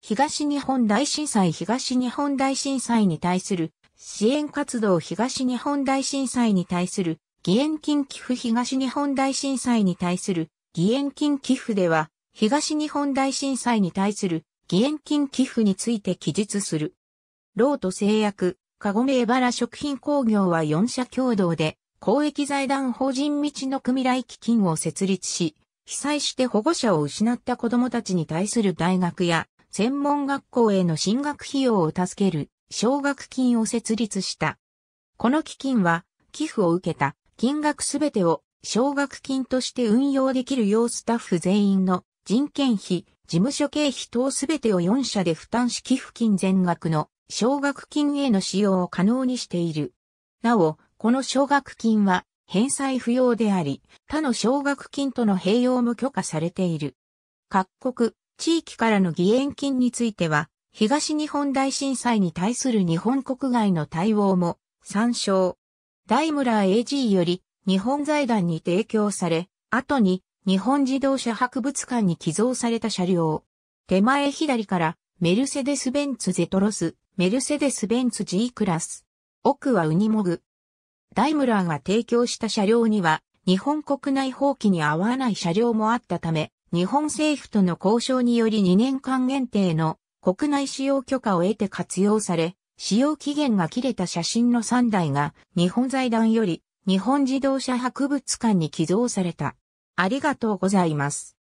東日本大震災東日本大震災に対する支援活動東日本大震災に対する義援金寄付東日本大震災に対する義援金寄付では東日本大震災に対する義援金寄付について記述する。ロート製薬、カゴメエバラ食品工業は4社共同で公益財団法人道の組来基金を設立し、被災して保護者を失った子供たちに対する大学や専門学校への進学費用を助ける奨学金を設立した。この基金は寄付を受けた金額すべてを奨学金として運用できるようスタッフ全員の人件費、事務所経費等すべてを4社で負担し寄付金全額の奨学金への使用を可能にしている。なお、この奨学金は返済不要であり、他の奨学金との併用も許可されている。各国、地域からの義援金については、東日本大震災に対する日本国外の対応も参照。ダイムラー AG より日本財団に提供され、後に日本自動車博物館に寄贈された車両。手前左からメルセデス・ベンツ・ゼトロス、メルセデス・ベンツ G クラス。奥はウニモグ。ダイムラーが提供した車両には、日本国内放棄に合わない車両もあったため、日本政府との交渉により2年間限定の国内使用許可を得て活用され、使用期限が切れた写真の3台が日本財団より日本自動車博物館に寄贈された。ありがとうございます。